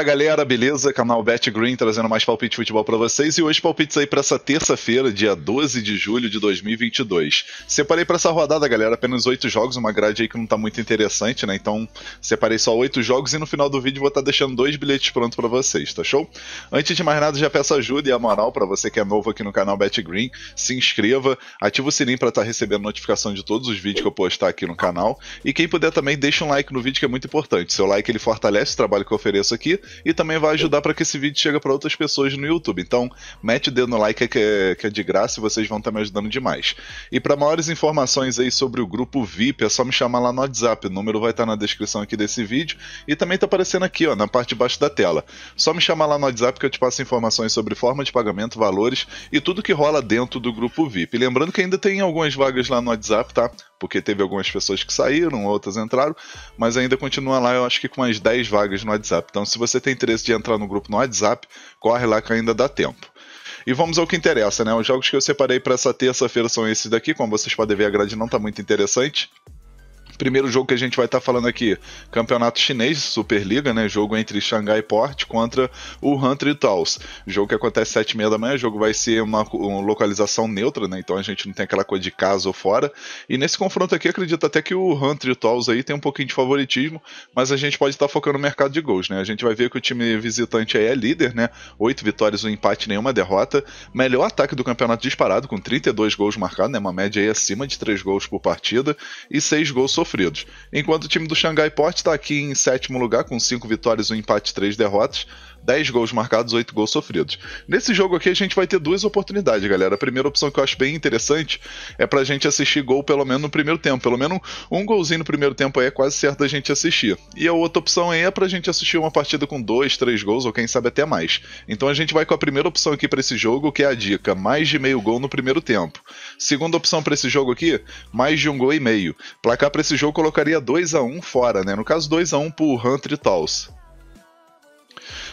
Fala galera, beleza? Canal Bet Green trazendo mais palpite de futebol para vocês e hoje palpites aí para essa terça-feira, dia 12 de julho de 2022. Separei para essa rodada, galera, apenas oito jogos, uma grade aí que não tá muito interessante, né? Então, separei só oito jogos e no final do vídeo vou estar tá deixando dois bilhetes prontos para vocês, tá show? Antes de mais nada, já peço ajuda e a moral para você que é novo aqui no canal Bet Green, se inscreva, ativa o sininho para estar tá recebendo notificação de todos os vídeos que eu postar aqui no canal e quem puder também deixa um like no vídeo que é muito importante. Seu like ele fortalece o trabalho que eu ofereço aqui e também vai ajudar para que esse vídeo chegue para outras pessoas no YouTube. Então, mete o dedo no like que é, que é de graça e vocês vão estar tá me ajudando demais. E para maiores informações aí sobre o grupo VIP, é só me chamar lá no WhatsApp, o número vai estar tá na descrição aqui desse vídeo e também está aparecendo aqui, ó, na parte de baixo da tela. Só me chamar lá no WhatsApp que eu te passo informações sobre forma de pagamento, valores e tudo que rola dentro do grupo VIP. Lembrando que ainda tem algumas vagas lá no WhatsApp, tá? porque teve algumas pessoas que saíram, outras entraram, mas ainda continua lá, eu acho que com umas 10 vagas no WhatsApp. Então, se você tem interesse de entrar no grupo no WhatsApp, corre lá que ainda dá tempo. E vamos ao que interessa, né? Os jogos que eu separei para essa terça-feira são esses daqui, como vocês podem ver, a grade não está muito interessante. Primeiro jogo que a gente vai estar tá falando aqui, Campeonato Chinês, Superliga, né? Jogo entre Xangai Port contra o Hunter talls Jogo que acontece às 7h30 da manhã, jogo vai ser uma, uma, localização neutra, né? Então a gente não tem aquela coisa de casa ou fora. E nesse confronto aqui, acredito até que o Hunter talls aí tem um pouquinho de favoritismo, mas a gente pode estar tá focando no mercado de gols, né? A gente vai ver que o time visitante aí é líder, né? Oito vitórias, um empate, nenhuma derrota. Melhor ataque do campeonato disparado, com 32 gols marcados, né? Uma média aí acima de 3 gols por partida e 6 gols sofridos sofridos. Enquanto o time do Xangai Port está aqui em sétimo lugar, com cinco vitórias, um empate e três derrotas, 10 gols marcados, 8 gols sofridos. Nesse jogo aqui a gente vai ter duas oportunidades, galera. A primeira opção que eu acho bem interessante é pra gente assistir gol pelo menos no primeiro tempo. Pelo menos um golzinho no primeiro tempo aí é quase certo da gente assistir. E a outra opção aí é pra gente assistir uma partida com 2, 3 gols ou quem sabe até mais. Então a gente vai com a primeira opção aqui para esse jogo, que é a dica: mais de meio gol no primeiro tempo. Segunda opção para esse jogo aqui, mais de um gol e meio. Placar para esse jogo colocaria 2 a 1 fora, né? No caso, 2 a 1 pro Hunter Tals.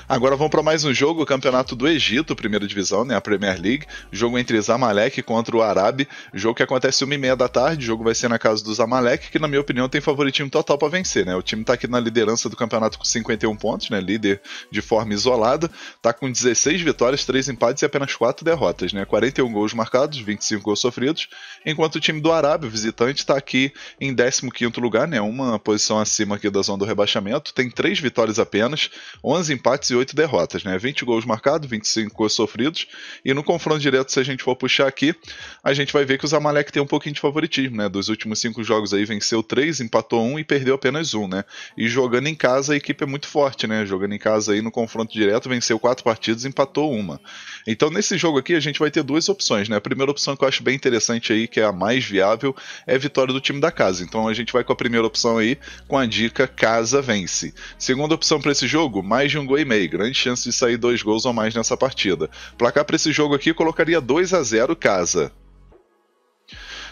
Agora vamos para mais um jogo, o Campeonato do Egito, primeira divisão, né, a Premier League. Jogo entre Zamalek contra o Arabe. Jogo que acontece uma e meia da tarde. jogo vai ser na casa do Zamalek, que na minha opinião tem favoritismo total para vencer, né? O time está aqui na liderança do campeonato com 51 pontos, né? Líder de forma isolada, está com 16 vitórias, 3 empates e apenas 4 derrotas, né? 41 gols marcados, 25 gols sofridos, enquanto o time do o visitante, está aqui em 15º lugar, né? Uma posição acima aqui da zona do rebaixamento, tem 3 vitórias apenas, 11 empates e oito derrotas, né? 20 gols marcados, 25 gols sofridos. E no confronto direto, se a gente for puxar aqui, a gente vai ver que o Zamalek tem um pouquinho de favoritismo, né? Dos últimos cinco jogos aí venceu três, empatou um e perdeu apenas um, né? E jogando em casa a equipe é muito forte, né? Jogando em casa aí no confronto direto, venceu quatro partidas, empatou uma. Então nesse jogo aqui a gente vai ter duas opções, né? A primeira opção que eu acho bem interessante aí, que é a mais viável, é a vitória do time da casa. Então a gente vai com a primeira opção aí, com a dica casa vence. Segunda opção para esse jogo, mais de um gol e meio grande chance de sair dois gols ou mais nessa partida. Placar para esse jogo aqui colocaria 2 a 0 casa.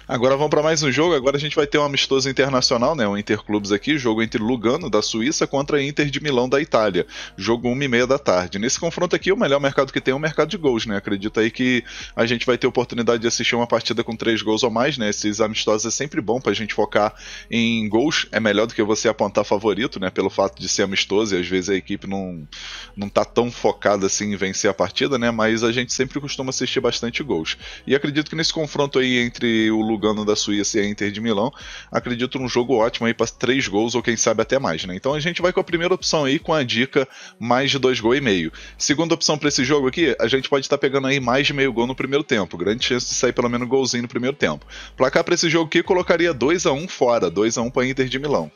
Agora vamos para mais um jogo. Agora a gente vai ter um amistoso internacional, né? Um Interclubes aqui, jogo entre Lugano, da Suíça, contra Inter de Milão, da Itália. Jogo 1 e meia da tarde. Nesse confronto aqui, o melhor mercado que tem é o mercado de gols, né? Acredito aí que a gente vai ter oportunidade de assistir uma partida com três gols ou mais, né? Esses amistosos é sempre bom para a gente focar em gols. É melhor do que você apontar favorito, né? Pelo fato de ser amistoso e às vezes a equipe não, não tá tão focada assim em vencer a partida, né? Mas a gente sempre costuma assistir bastante gols. E acredito que nesse confronto aí entre o Lugano Lugano da Suíça e a Inter de Milão, acredito num jogo ótimo aí para três gols ou quem sabe até mais, né? Então a gente vai com a primeira opção aí com a dica mais de dois gols e meio. Segunda opção para esse jogo aqui, a gente pode estar tá pegando aí mais de meio gol no primeiro tempo, grande chance de sair pelo menos golzinho no primeiro tempo. Placar para esse jogo aqui colocaria 2 a 1 um fora, 2 a 1 um para Inter de Milão.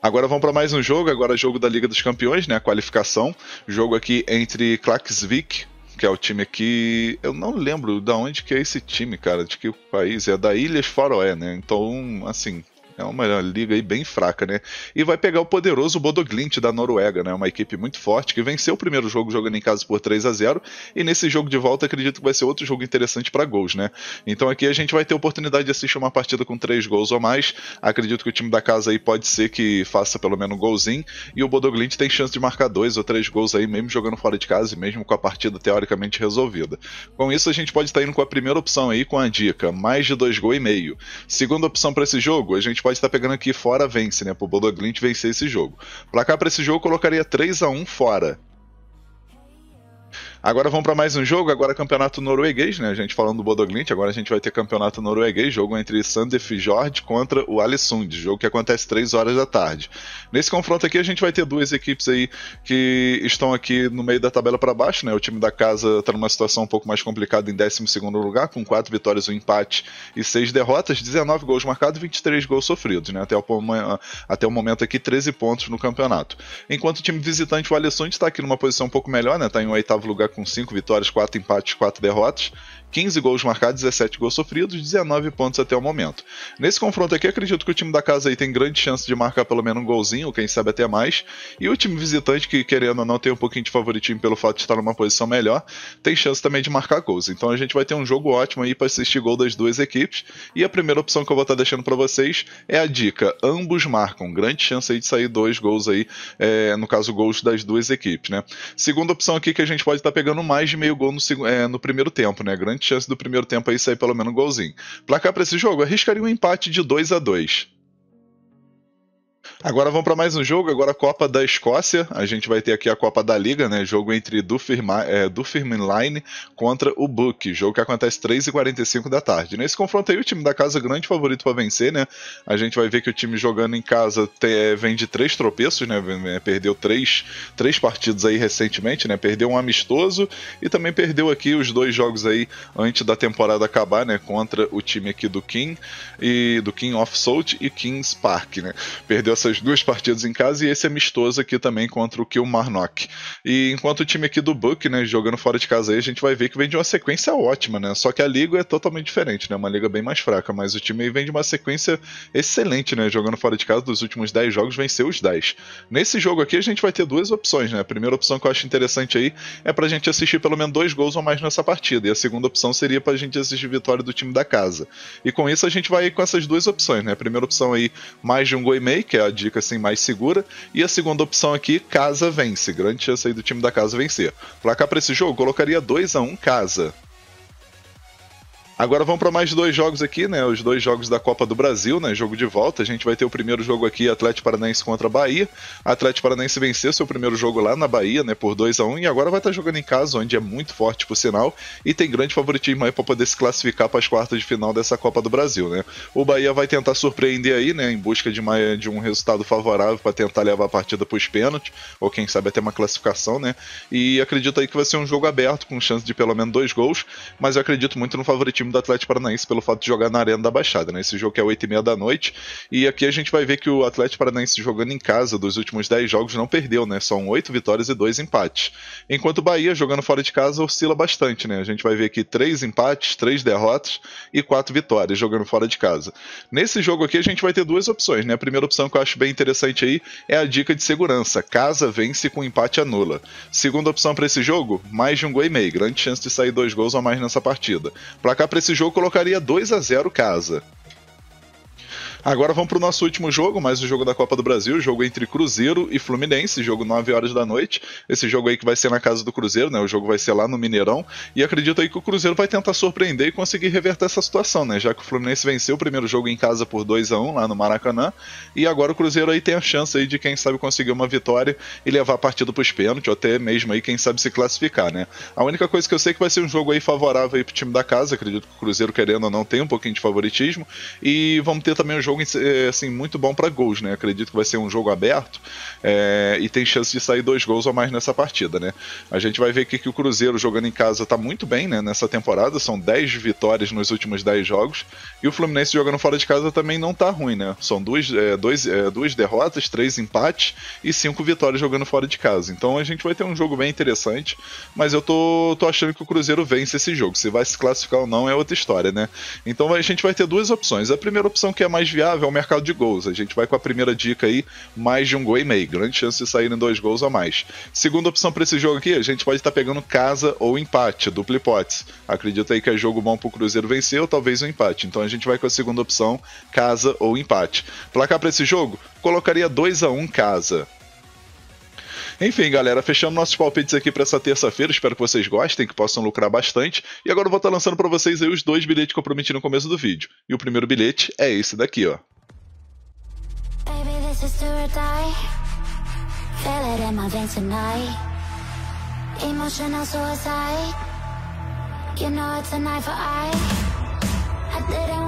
Agora vamos para mais um jogo, agora jogo da Liga dos Campeões, né? A qualificação. Jogo aqui entre Klaksvik que é o time aqui. Eu não lembro da onde que é esse time, cara, de que país. É da Ilhas Faroé, né? Então, assim, é uma liga aí bem fraca, né? E vai pegar o poderoso Bodoglint da Noruega, né? Uma equipe muito forte que venceu o primeiro jogo jogando em casa por 3 a 0 e nesse jogo de volta acredito que vai ser outro jogo interessante para gols, né? Então aqui a gente vai ter oportunidade de assistir uma partida com três gols ou mais. Acredito que o time da casa aí pode ser que faça pelo menos um golzinho e o Bodoglint tem chance de marcar dois ou três gols aí mesmo jogando fora de casa e mesmo com a partida teoricamente resolvida. Com isso a gente pode estar indo com a primeira opção aí com a dica mais de dois gols e meio. Segunda opção para esse jogo a gente pode estar tá pegando aqui fora vence, né? Pro Bodoglint vencer esse jogo. Placar para esse jogo colocaria 3 a 1 fora. Agora vamos para mais um jogo, agora campeonato norueguês, né? A gente falando do Bodoglint, agora a gente vai ter campeonato norueguês, jogo entre Sandef Jord contra o Alissund, jogo que acontece 3 horas da tarde. Nesse confronto aqui a gente vai ter duas equipes aí que estão aqui no meio da tabela para baixo, né? O time da casa está numa situação um pouco mais complicada em 12 lugar, com 4 vitórias, um empate e 6 derrotas, 19 gols marcados, e 23 gols sofridos, né? Até o, até o momento aqui 13 pontos no campeonato. Enquanto o time visitante, o Alissund, está aqui numa posição um pouco melhor, né? Está em oitavo lugar com cinco vitórias, quatro empates, quatro derrotas. 15 gols marcados, 17 gols sofridos, 19 pontos até o momento. Nesse confronto aqui, acredito que o time da casa aí tem grande chance de marcar pelo menos um golzinho, quem sabe até mais. E o time visitante, que querendo ou não tem um pouquinho de favoritismo pelo fato de estar numa posição melhor, tem chance também de marcar gols. Então a gente vai ter um jogo ótimo aí para assistir gol das duas equipes. E a primeira opção que eu vou estar tá deixando para vocês é a dica: ambos marcam. Grande chance aí de sair dois gols aí, é, no caso, gols das duas equipes, né? Segunda opção aqui que a gente pode estar tá pegando mais de meio gol no, é, no primeiro tempo, né? Grande grande chance do primeiro tempo aí sair pelo menos um golzinho. Placar para esse jogo, arriscaria um empate de 2 a 2 Agora vamos para mais um jogo, agora a Copa da Escócia. A gente vai ter aqui a Copa da Liga, né? Jogo entre Dunfermline é, contra o Book. Jogo que acontece 3h45 da tarde. Nesse confronto aí, o time da casa é grande favorito para vencer, né? A gente vai ver que o time jogando em casa te, é, vem de três tropeços, né? É, perdeu três, três partidas aí recentemente, né? Perdeu um amistoso e também perdeu aqui os dois jogos aí antes da temporada acabar, né? Contra o time aqui do King e do King of Salt e Kings Park, né? Perdeu essa essas duas partidas em casa e esse amistoso aqui também contra o Kilmarnock. E enquanto o time aqui do Buck, né, jogando fora de casa aí, a gente vai ver que vem de uma sequência ótima, né? Só que a liga é totalmente diferente, né? Uma liga bem mais fraca, mas o time aí vem de uma sequência excelente, né? Jogando fora de casa, dos últimos 10 jogos, venceu os 10. Nesse jogo aqui a gente vai ter duas opções, né? A primeira opção que eu acho interessante aí é pra gente assistir pelo menos dois gols ou mais nessa partida, e a segunda opção seria pra gente assistir vitória do time da casa. E com isso a gente vai com essas duas opções, né? A primeira opção aí, mais de um gol e meio, que é a dica assim mais segura. E a segunda opção aqui, casa vence. Grande chance aí do time da casa vencer. Placar para esse jogo, colocaria 2 a 1 um, casa. Agora vamos para mais dois jogos aqui, né? Os dois jogos da Copa do Brasil, né? Jogo de volta. A gente vai ter o primeiro jogo aqui, Atlético Paranaense contra Bahia. Atlético Paranaense venceu seu primeiro jogo lá na Bahia, né? Por 2 a 1 um, e agora vai estar tá jogando em casa, onde é muito forte por sinal, e tem grande favoritismo aí para poder se classificar para as quartas de final dessa Copa do Brasil, né? O Bahia vai tentar surpreender aí, né? Em busca de, uma, de um resultado favorável para tentar levar a partida para os pênaltis, ou quem sabe até uma classificação, né? E acredito aí que vai ser um jogo aberto, com chance de pelo menos dois gols, mas eu acredito muito no favoritismo time do Atlético Paranaense pelo fato de jogar na Arena da Baixada. Né? Esse jogo é 8h30 da noite. E aqui a gente vai ver que o Atlético Paranaense jogando em casa dos últimos 10 jogos não perdeu, né? São 8 vitórias e 2 empates. Enquanto o Bahia, jogando fora de casa, oscila bastante, né? A gente vai ver aqui 3 empates, 3 derrotas e 4 vitórias jogando fora de casa. Nesse jogo aqui a gente vai ter duas opções, né? A primeira opção que eu acho bem interessante aí é a dica de segurança. Casa vence com empate anula. Segunda opção para esse jogo, mais de um gol e meio. Grande chance de sair dois gols a mais nessa partida. Placar para esse jogo colocaria 2 a 0 casa. Agora vamos para o nosso último jogo, mais o jogo da Copa do Brasil, jogo entre Cruzeiro e Fluminense, jogo 9 horas da noite. Esse jogo aí que vai ser na casa do Cruzeiro, né? O jogo vai ser lá no Mineirão. E acredito aí que o Cruzeiro vai tentar surpreender e conseguir reverter essa situação, né? Já que o Fluminense venceu o primeiro jogo em casa por 2 a 1 lá no Maracanã. E agora o Cruzeiro aí tem a chance aí de, quem sabe, conseguir uma vitória e levar a partida para os pênaltis, ou até mesmo aí, quem sabe, se classificar, né? A única coisa que eu sei é que vai ser um jogo aí favorável aí o time da casa. Acredito que o Cruzeiro, querendo ou não, tem um pouquinho de favoritismo. E vamos ter também o um jogo é, assim muito bom para gols, né? Acredito que vai ser um jogo aberto é, e tem chance de sair dois gols ou mais nessa partida, né? A gente vai ver aqui que o Cruzeiro jogando em casa tá muito bem, né? Nessa temporada são 10 vitórias nos últimos 10 jogos e o Fluminense jogando fora de casa também não tá ruim, né? São duas, é, dois, é, duas derrotas, três empates e cinco vitórias jogando fora de casa. Então a gente vai ter um jogo bem interessante, mas eu tô, tô achando que o Cruzeiro vence esse jogo. Se vai se classificar ou não é outra história, né? Então a gente vai ter duas opções. A primeira opção que é mais viável é o mercado de gols. A gente vai com a primeira dica aí, mais de um gol e meio. Grande chance de saírem dois gols a mais. Segunda opção para esse jogo aqui, a gente pode estar tá pegando casa ou empate, dupla hipótese. Acredito aí que é jogo bom para o Cruzeiro vencer ou talvez um empate. Então a gente vai com a segunda opção, casa ou empate. Placar para esse jogo? Colocaria 2 a 1 um, casa. Enfim, galera, fechando nossos palpites aqui para essa terça-feira. Espero que vocês gostem, que possam lucrar bastante. E agora eu vou estar tá lançando para vocês aí os dois bilhetes que eu prometi no começo do vídeo. E o primeiro bilhete é esse daqui, ó. Baby,